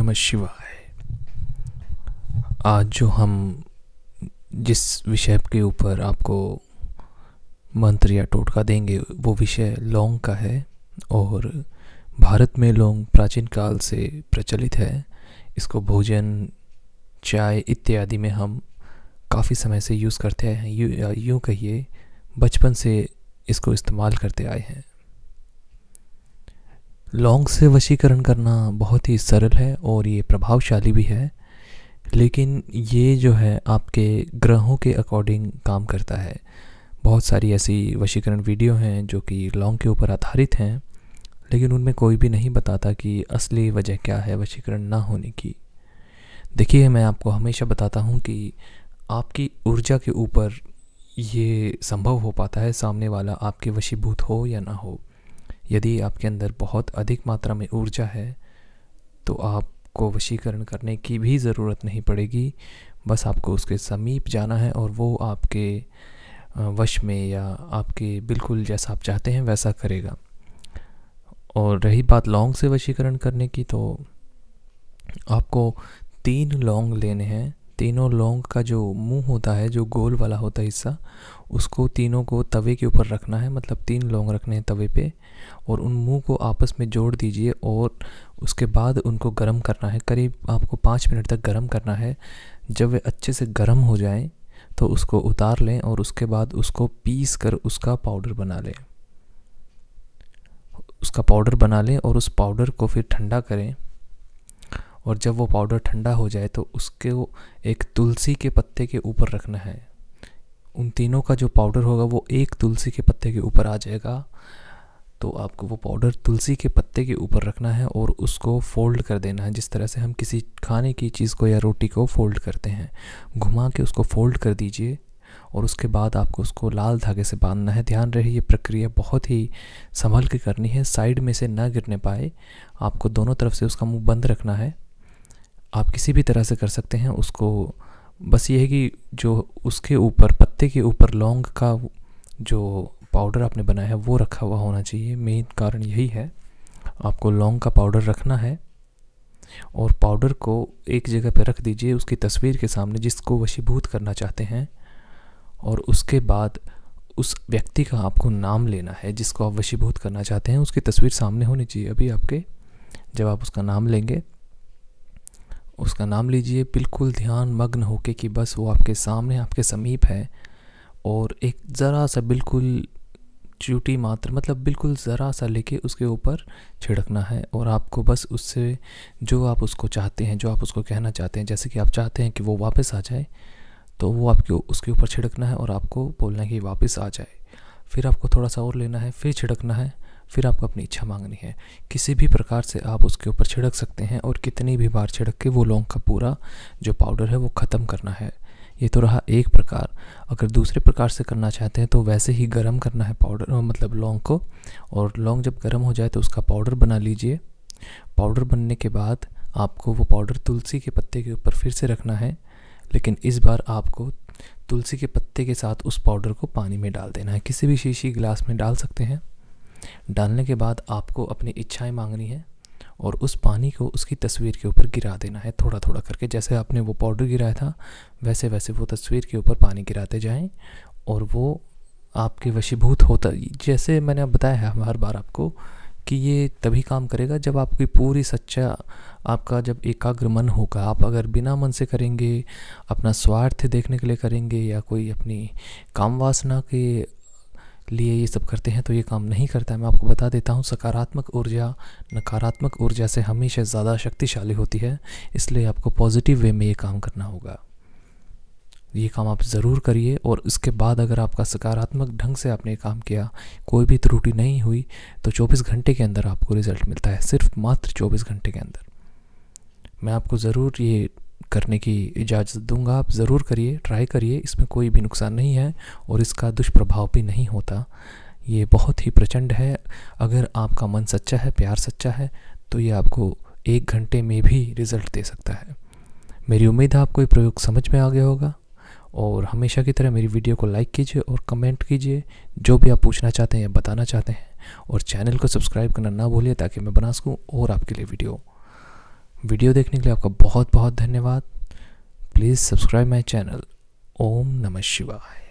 नमः शिवाय आज जो हम जिस विषय के ऊपर आपको मंत्र या टोटका देंगे वो विषय लौंग का है और भारत में लौंग प्राचीन काल से प्रचलित है इसको भोजन चाय इत्यादि में हम काफ़ी समय से यूज़ करते हैं यूँ यू कहिए बचपन से इसको इस्तेमाल करते आए हैं लौंग से वशीकरण करना बहुत ही सरल है और ये प्रभावशाली भी है लेकिन ये जो है आपके ग्रहों के अकॉर्डिंग काम करता है बहुत सारी ऐसी वशीकरण वीडियो हैं जो कि लौंग के ऊपर आधारित हैं लेकिन उनमें कोई भी नहीं बताता कि असली वजह क्या है वशीकरण ना होने की देखिए मैं आपको हमेशा बताता हूँ कि आपकी ऊर्जा के ऊपर ये संभव हो पाता है सामने वाला आपके वशीभूत हो या ना हो यदि आपके अंदर बहुत अधिक मात्रा में ऊर्जा है तो आपको वशीकरण करने की भी ज़रूरत नहीं पड़ेगी बस आपको उसके समीप जाना है और वो आपके वश में या आपके बिल्कुल जैसा आप चाहते हैं वैसा करेगा और रही बात लौंग से वशीकरण करने की तो आपको तीन लौंग लेने हैं तीनों लौंग का जो मुंह होता है जो गोल वाला होता है हिस्सा उसको तीनों को तवे के ऊपर रखना है मतलब तीन लौंग रखने हैं तवे पे और उन मुंह को आपस में जोड़ दीजिए और उसके बाद उनको गर्म करना है करीब आपको पाँच मिनट तक गर्म करना है जब वे अच्छे से गर्म हो जाएं तो उसको उतार लें और उसके बाद उसको पीस कर उसका पाउडर बना लें उसका पाउडर बना लें और उस पाउडर को फिर ठंडा करें और जब वो पाउडर ठंडा हो जाए तो उसके वो एक तुलसी के पत्ते के ऊपर रखना है उन तीनों का जो पाउडर होगा वो एक तुलसी के पत्ते के ऊपर आ जाएगा तो आपको वो पाउडर तुलसी के पत्ते के ऊपर रखना है और उसको फोल्ड कर देना है जिस तरह से हम किसी खाने की चीज़ को या रोटी को फोल्ड करते हैं घुमा के उसको फोल्ड कर दीजिए और उसके बाद आपको उसको लाल धागे से बांधना है ध्यान रहे ये प्रक्रिया बहुत ही संभल के करनी है साइड में से ना गिरने पाए आपको दोनों तरफ से उसका मुंह बंद रखना है आप किसी भी तरह से कर सकते हैं उसको बस ये है कि जो उसके ऊपर पत्ते के ऊपर लौंग का जो पाउडर आपने बनाया है वो रखा हुआ होना चाहिए मेन कारण यही है आपको लौंग का पाउडर रखना है और पाउडर को एक जगह पर रख दीजिए उसकी तस्वीर के सामने जिसको वशीभूत करना चाहते हैं और उसके बाद उस व्यक्ति का आपको नाम लेना है जिसको आप वशीभूत करना चाहते हैं उसकी तस्वीर सामने होनी चाहिए अभी आपके जब आप उसका नाम लेंगे उसका नाम लीजिए बिल्कुल ध्यान मग्न होके कि बस वो आपके सामने आपके समीप है और एक ज़रा सा बिल्कुल चूटी मात्र मतलब बिल्कुल ज़रा सा लेके उसके ऊपर छिड़कना है और आपको बस उससे जो आप उसको चाहते हैं जो आप उसको कहना चाहते हैं जैसे कि आप चाहते हैं कि वो वापस आ जाए तो वो आपके उसके ऊपर छिड़कना है और आपको बोलना है कि वापस आ जाए फिर आपको थोड़ा सा और लेना है फिर छिड़कना है फिर आपको अपनी इच्छा मांगनी है किसी भी प्रकार से आप उसके ऊपर छिड़क सकते हैं और कितनी भी बार छिड़क के वो लौंग का पूरा जो पाउडर है वो ख़त्म करना है ये तो रहा एक प्रकार अगर दूसरे प्रकार से करना चाहते हैं तो वैसे ही गर्म करना है पाउडर मतलब लौंग को और लौंग जब गर्म हो जाए तो उसका पाउडर बना लीजिए पाउडर बनने के बाद आपको वो पाउडर तुलसी के पत्ते के ऊपर फिर से रखना है लेकिन इस बार आपको तुलसी के पत्ते के साथ उस पाउडर को पानी में डाल देना है किसी भी शीशी गिलास में डाल सकते हैं डालने के बाद आपको अपनी इच्छाएं मांगनी है और उस पानी को उसकी तस्वीर के ऊपर गिरा देना है थोड़ा थोड़ा करके जैसे आपने वो पाउडर गिराया था वैसे वैसे वो तस्वीर के ऊपर पानी गिराते जाएं और वो आपके वशीभूत होता जैसे मैंने बताया है हर बार आपको कि ये तभी काम करेगा जब आपकी पूरी सच्चा आपका जब एकाग्र मन होगा आप अगर बिना मन से करेंगे अपना स्वार्थ देखने के लिए करेंगे या कोई अपनी काम वासना के लिए ये सब करते हैं तो ये काम नहीं करता है मैं आपको बता देता हूँ सकारात्मक ऊर्जा नकारात्मक ऊर्जा से हमेशा ज़्यादा शक्तिशाली होती है इसलिए आपको पॉजिटिव वे में ये काम करना होगा ये काम आप ज़रूर करिए और उसके बाद अगर आपका सकारात्मक ढंग से आपने काम किया कोई भी त्रुटि नहीं हुई तो 24 घंटे के अंदर आपको रिज़ल्ट मिलता है सिर्फ मात्र 24 घंटे के अंदर मैं आपको ज़रूर ये करने की इजाज़त दूंगा आप ज़रूर करिए ट्राई करिए इसमें कोई भी नुकसान नहीं है और इसका दुष्प्रभाव भी नहीं होता ये बहुत ही प्रचंड है अगर आपका मन सच्चा है प्यार सच्चा है तो ये आपको एक घंटे में भी रिज़ल्ट दे सकता है मेरी उम्मीद है आपको ये प्रयोग समझ में आ गया होगा और हमेशा की तरह मेरी वीडियो को लाइक कीजिए और कमेंट कीजिए जो भी आप पूछना चाहते हैं या बताना चाहते हैं और चैनल को सब्सक्राइब करना ना भूलिए ताकि मैं बना सकूँ और आपके लिए वीडियो वीडियो देखने के लिए आपका बहुत बहुत धन्यवाद प्लीज़ सब्सक्राइब माई चैनल ओम नमः शिवाय